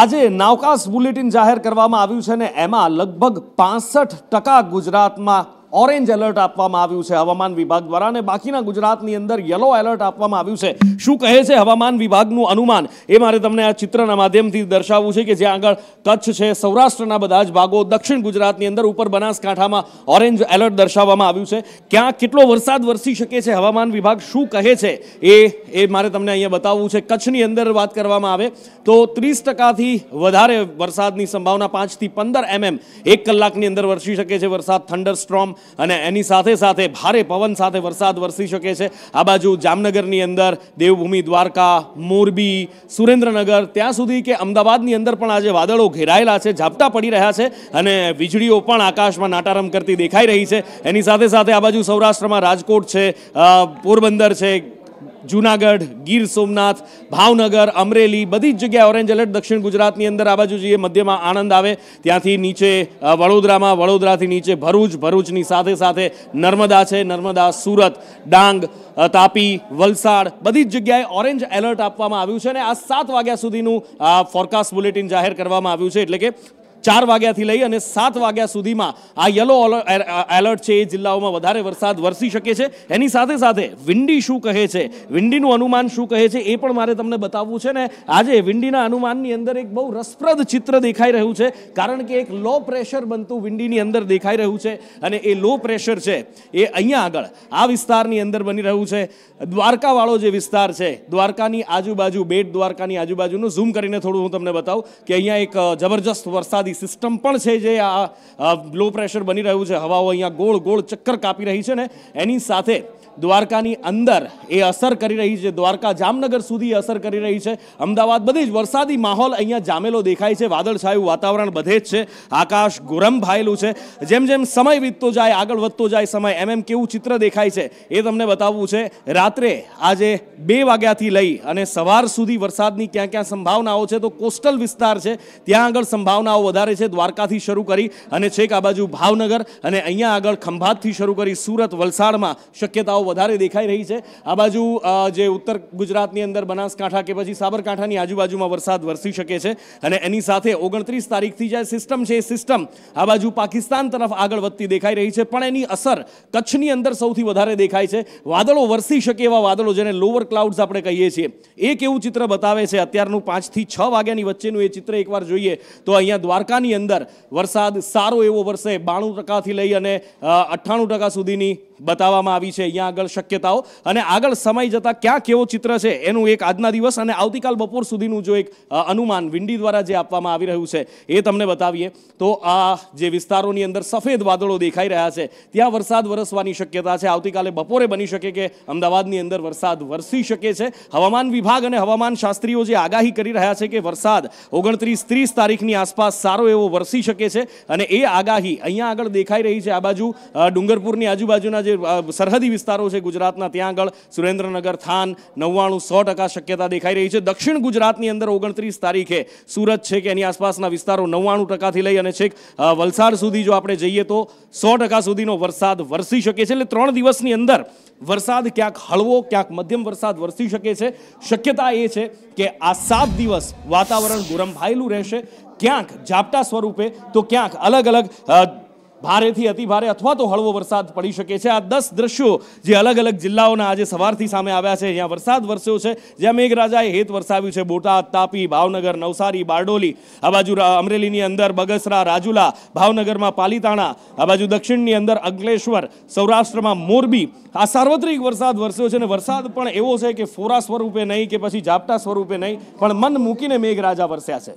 આજે નાવકાશ બુલેટિન જાહેર કરવામાં આવ્યું છે ને એમાં લગભગ પાસઠ ટકા ગુજરાતમાં ઓરેન્જ એલર્ટ આપવામાં આવ્યું છે હવામાન વિભાગ દ્વારા અને બાકીના ગુજરાતની અંદર યલો એલર્ટ આપવામાં આવ્યું છે શું કહે છે હવામાન વિભાગનું અનુમાન એ મારે તમને આ ચિત્રના માધ્યમથી દર્શાવવું છે કે જ્યાં આગળ કચ્છ છે સૌરાષ્ટ્રના બધા જ ભાગો દક્ષિણ ગુજરાતની અંદર ઉપર બનાસકાંઠામાં ઓરેન્જ એલર્ટ દર્શાવવામાં આવ્યું છે ક્યાં કેટલો વરસાદ વરસી શકે છે હવામાન વિભાગ શું કહે છે એ એ મારે તમને અહીંયા બતાવવું છે કચ્છની અંદર વાત કરવામાં આવે તો ત્રીસ ટકાથી વધારે વરસાદની સંભાવના પાંચથી પંદર એમએમ એક કલાકની અંદર વરસી શકે છે વરસાદ થંડર સ્ટ્રોમ અને એની સાથે સાથે ભારે પવન સાથે વરસાદ વરસી શકે છે આ બાજુ જામનગરની અંદર દેવભૂમિ દ્વારકા મોરબી સુરેન્દ્રનગર ત્યાં સુધી કે અમદાવાદની અંદર પણ આજે વાદળો ઘેરાયેલા છે ઝાપટા પડી રહ્યા છે અને વીજળીઓ પણ આકાશમાં નાટારમ કરતી દેખાઈ રહી છે એની સાથે સાથે આ બાજુ સૌરાષ્ટ્રમાં રાજકોટ છે પોરબંદર છે જુનાગઢ ગીર સોમનાથ ભાવનગર અમરેલી બધી જ જગ્યાએ ઓરેન્જ એલર્ટ દક્ષિણ ગુજરાતની અંદર આ બાજુ જઈએ મધ્યમાં આણંદ આવે ત્યાંથી નીચે વડોદરામાં વડોદરાથી નીચે ભરૂચ ભરૂચની સાથે સાથે નર્મદા છે નર્મદા સુરત ડાંગ તાપી વલસાડ બધી જ જગ્યાએ ઓરેન્જ એલર્ટ આપવામાં આવ્યું છે અને આ સાત વાગ્યા સુધીનું ફોરકાસ્ટ બુલેટિન જાહેર કરવામાં આવ્યું છે એટલે કે ચાર વાગ્યાથી લઈ અને સાત વાગ્યા સુધીમાં આ યલો એલર્ટ છે એ જિલ્લાઓમાં વધારે વરસાદ વરસી શકે છે એની સાથે સાથે વિંડી શું કહે છે વિંડીનું અનુમાન શું કહે છે એ પણ મારે તમને બતાવવું છે ને આજે વિંડીના અનુમાનની અંદર એક બહુ રસપ્રદ ચિત્ર દેખાઈ રહ્યું છે કારણ કે એક લો પ્રેશર બનતું વિંડીની અંદર દેખાઈ રહ્યું છે અને એ લો પ્રેશર છે એ અહીંયા આગળ આ વિસ્તારની અંદર બની રહ્યું છે દ્વારકાવાળો જે વિસ્તાર છે દ્વારકાની આજુબાજુ બેટ દ્વારકાની આજુબાજુનું ઝૂમ કરીને થોડું હું તમને બતાવું કે અહીંયા એક જબરજસ્ત વરસાદી આવી સિસ્ટમ પણ છે જે આ લો પ્રેશર બની રહ્યું છે હવાઓ અહીંયા ગોળ ગોળ ચક્કર કાપી રહી છે ને એની સાથે દ્વારકાની અંદર એ અસર કરી રહી છે દ્વારકા જામનગર સુધી અસર કરી રહી છે અમદાવાદ બધે જ વરસાદી માહોલ અહીંયા જામેલો દેખાય છે વાદળછાયું વાતાવરણ બધે જ છે આકાશ ગુરમ ભાયેલું છે જેમ જેમ સમય વીતતો જાય આગળ વધતો જાય સમય એમ એમ કેવું ચિત્ર દેખાય છે એ તમને બતાવવું છે રાત્રે આજે બે વાગ્યાથી લઈ અને સવાર સુધી વરસાદની ક્યાં ક્યાં સંભાવનાઓ છે તો કોસ્ટલ વિસ્તાર છે ત્યાં આગળ સંભાવનાઓ વધારે છે દ્વારકાથી શરૂ કરી અને છેક આ બાજુ ભાવનગર અને અહીંયા આગળ ખંભાતથી શરૂ કરી સુરત વલસાડમાં શક્યતાઓ વાવ વધારે દેખાઈ રહી છે આ બાજુ જે ઉત્તર ગુજરાતની અંદર બનાસકાંઠા કે પછી સાબરકાંઠાની આજુબાજુમાં વરસાદ વરસી શકે છે અને એની સાથે ઓગણત્રીસ તારીખથી જે સિસ્ટમ છે એ સિસ્ટમ આ બાજુ પાકિસ્તાન તરફ આગળ વધતી દેખાઈ રહી છે પણ એની અસર કચ્છની અંદર સૌથી વધારે દેખાય છે વાદળો વરસી શકે એવા વાદળો જેને લોવર ક્લાઉડ્સ આપણે કહીએ છીએ એક કેવું ચિત્ર બતાવે છે અત્યારનું પાંચથી છ વાગ્યાની વચ્ચેનું એ ચિત્ર એકવાર જોઈએ તો અહીંયા દ્વારકાની અંદર વરસાદ સારો એવો વરસે બાણું ટકાથી લઈ અને અઠ્ઠાણું ટકા સુધીની બતાવવામાં આવી છે અહીંયા આગળ શક્યતાઓ અને આગળ સમય જતાં ક્યાં કેવો ચિત્ર છે એનું એક આજના દિવસ અને આવતીકાલ બપોર સુધીનું જો એક અનુમાન વિંડી દ્વારા જે આપવામાં આવી રહ્યું છે એ તમને બતાવીએ તો આ જે વિસ્તારોની અંદર સફેદ વાદળો દેખાઈ રહ્યા છે ત્યાં વરસાદ વરસવાની શક્યતા છે આવતીકાલે બપોરે બની શકે કે અમદાવાદની અંદર વરસાદ વરસી શકે છે હવામાન વિભાગ અને હવામાન શાસ્ત્રીઓ જે આગાહી કરી રહ્યા છે કે વરસાદ ઓગણત્રીસ ત્રીસ તારીખની આસપાસ સારો એવો વરસી શકે છે અને એ આગાહી અહીંયા આગળ દેખાઈ રહી છે આ બાજુ ડુંગરપુરની આજુબાજુના જે જે સરહદી વિસ્તારો છે ગુજરાતના ત્યાં આગળ સુરેન્દ્રનગર થાન નવ્વાણું સો ટકા શક્યતા દેખાઈ રહી છે દક્ષિણ ગુજરાતની અંદર ઓગણત્રીસ તારીખે સુરત છે કે એની આસપાસના વિસ્તારો નવ્વાણું ટકાથી લઈ અને છેક વલસાડ સુધી જો આપણે જઈએ તો સો ટકા સુધીનો વરસાદ વરસી શકે છે એટલે ત્રણ દિવસની અંદર વરસાદ ક્યાંક હળવો ક્યાંક મધ્યમ વરસાદ વરસી શકે છે શક્યતા એ છે કે આ સાત દિવસ વાતાવરણ ગુરંભાયેલું રહેશે ક્યાંક ઝાપટા સ્વરૂપે તો ક્યાંક અલગ અલગ ભારેથી અતિભારે અથવા તો હળવો વરસાદ પડી શકે છે આ દસ દ્રશ્યો જે અલગ અલગ જિલ્લાઓના આજે સવારથી સામે આવ્યા છે જ્યાં વરસાદ વરસ્યો છે જ્યાં મેઘરાજાએ હેત વરસાવ્યું છે બોટાદ તાપી ભાવનગર નવસારી બારડોલી આ બાજુ અમરેલીની અંદર બગસરા રાજુલા ભાવનગરમાં પાલીતાણા આ બાજુ દક્ષિણની અંદર અંકલેશ્વર સૌરાષ્ટ્રમાં મોરબી આ સાર્વત્રિક વરસાદ વરસ્યો છે અને વરસાદ પણ એવો છે કે ફોરા સ્વરૂપે નહીં કે પછી ઝાપટા સ્વરૂપે નહીં પણ મન મૂકીને મેઘરાજા વરસ્યા છે